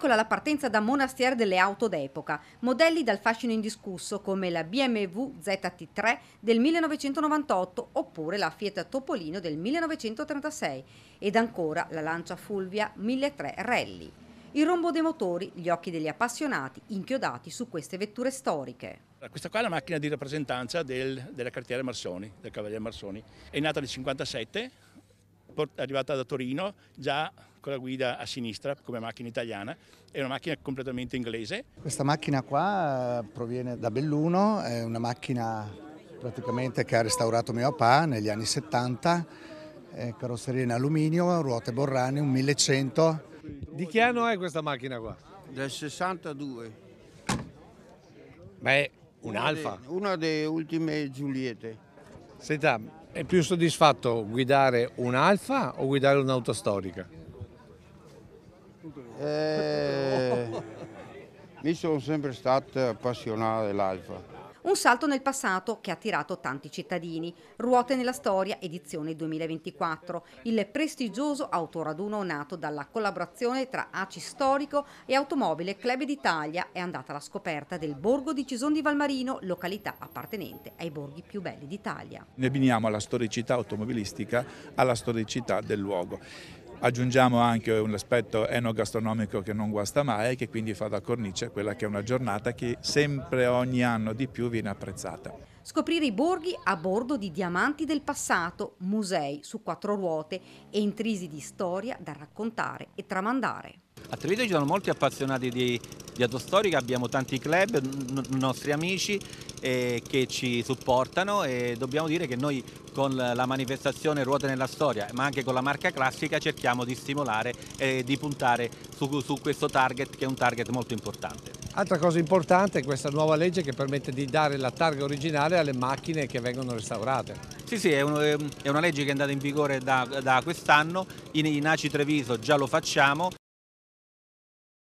Eccola la partenza da Monastier delle auto d'epoca, modelli dal fascino indiscusso come la BMW ZT3 del 1998 oppure la Fiat Topolino del 1936 ed ancora la Lancia Fulvia 1003 Rally. Il rombo dei motori, gli occhi degli appassionati inchiodati su queste vetture storiche. Questa qua è la macchina di rappresentanza del, della cartiera Marsoni, del Cavaliere Marsoni. È nata nel 1957 arrivata da Torino già con la guida a sinistra come macchina italiana, è una macchina completamente inglese. Questa macchina qua eh, proviene da Belluno, è una macchina praticamente che ha restaurato mio papà negli anni 70, carrozzeria in alluminio, ruote borrane, un 1100. Di che anno è questa macchina qua? Del 62. Beh, un'Alfa. Una delle ultime Giuliette. Senta, è più soddisfatto guidare un'Alfa o guidare un'auto storica? Eh, mi sono sempre stato appassionato dell'Alfa un salto nel passato che ha attirato tanti cittadini. Ruote nella storia, edizione 2024. Il prestigioso autoraduno nato dalla collaborazione tra ACI Storico e Automobile Club d'Italia è andata alla scoperta del borgo di Cison di Valmarino, località appartenente ai borghi più belli d'Italia. Ne veniamo alla storicità automobilistica, alla storicità del luogo aggiungiamo anche un aspetto enogastronomico che non guasta mai e che quindi fa da cornice a quella che è una giornata che sempre ogni anno di più viene apprezzata. Scoprire i borghi a bordo di diamanti del passato, musei su quattro ruote e intrisi di storia da raccontare e tramandare. A Treviso ci sono molti appassionati di di Autostorica abbiamo tanti club, nostri amici eh, che ci supportano e dobbiamo dire che noi con la manifestazione Ruote nella Storia ma anche con la marca classica cerchiamo di stimolare e di puntare su, su questo target che è un target molto importante. Altra cosa importante è questa nuova legge che permette di dare la targa originale alle macchine che vengono restaurate. Sì, sì, è, un, è una legge che è andata in vigore da, da quest'anno, in, in, ACI Treviso già lo facciamo